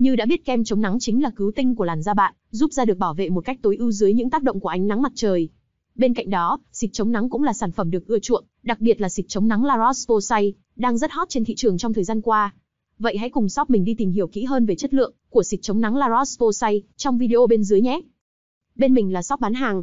Như đã biết kem chống nắng chính là cứu tinh của làn da bạn, giúp da được bảo vệ một cách tối ưu dưới những tác động của ánh nắng mặt trời. Bên cạnh đó, xịt chống nắng cũng là sản phẩm được ưa chuộng, đặc biệt là xịt chống nắng La Roche-Posay, đang rất hot trên thị trường trong thời gian qua. Vậy hãy cùng shop mình đi tìm hiểu kỹ hơn về chất lượng của xịt chống nắng La Roche-Posay trong video bên dưới nhé. Bên mình là shop bán hàng,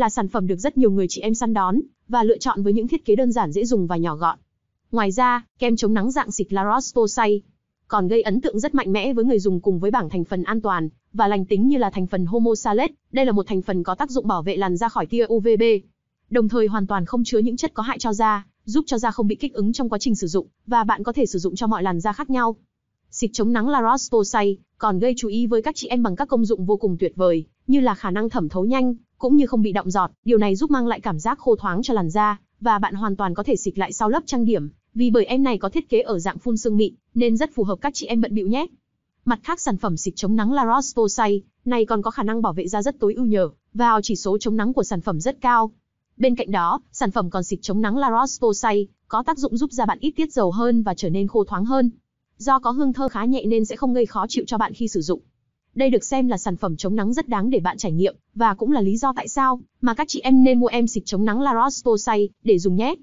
là sản phẩm được rất nhiều người chị em săn đón và lựa chọn với những thiết kế đơn giản dễ dùng và nhỏ gọn. Ngoài ra, kem chống nắng dạng xịt La Roche-Posay còn gây ấn tượng rất mạnh mẽ với người dùng cùng với bảng thành phần an toàn và lành tính như là thành phần homo homosalate. Đây là một thành phần có tác dụng bảo vệ làn da khỏi tia UVB, đồng thời hoàn toàn không chứa những chất có hại cho da, giúp cho da không bị kích ứng trong quá trình sử dụng và bạn có thể sử dụng cho mọi làn da khác nhau. Xịt chống nắng La Roche-Posay còn gây chú ý với các chị em bằng các công dụng vô cùng tuyệt vời như là khả năng thẩm thấu nhanh cũng như không bị đọng giọt, điều này giúp mang lại cảm giác khô thoáng cho làn da, và bạn hoàn toàn có thể xịt lại sau lớp trang điểm, vì bởi em này có thiết kế ở dạng phun sương mịn, nên rất phù hợp các chị em bận bịu nhé. Mặt khác sản phẩm xịt chống nắng La Roche Posay này còn có khả năng bảo vệ da rất tối ưu nhờ vào chỉ số chống nắng của sản phẩm rất cao. Bên cạnh đó, sản phẩm còn xịt chống nắng La Roche Posay có tác dụng giúp da bạn ít tiết dầu hơn và trở nên khô thoáng hơn. Do có hương thơ khá nhẹ nên sẽ không gây khó chịu cho bạn khi sử dụng. Đây được xem là sản phẩm chống nắng rất đáng để bạn trải nghiệm, và cũng là lý do tại sao mà các chị em nên mua em xịt chống nắng La Roche-Posay để dùng nhé.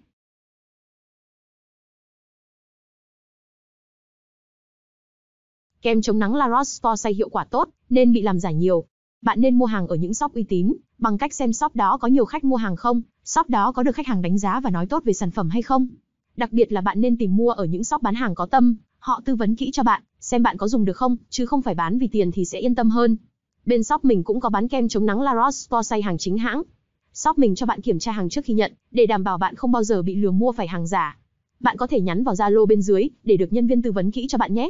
Kem chống nắng La Roche-Posay hiệu quả tốt, nên bị làm giả nhiều. Bạn nên mua hàng ở những shop uy tín, bằng cách xem shop đó có nhiều khách mua hàng không, shop đó có được khách hàng đánh giá và nói tốt về sản phẩm hay không. Đặc biệt là bạn nên tìm mua ở những shop bán hàng có tâm, Họ tư vấn kỹ cho bạn, xem bạn có dùng được không, chứ không phải bán vì tiền thì sẽ yên tâm hơn. Bên shop mình cũng có bán kem chống nắng La Roche-Posay hàng chính hãng. Shop mình cho bạn kiểm tra hàng trước khi nhận, để đảm bảo bạn không bao giờ bị lừa mua phải hàng giả. Bạn có thể nhắn vào Zalo bên dưới để được nhân viên tư vấn kỹ cho bạn nhé.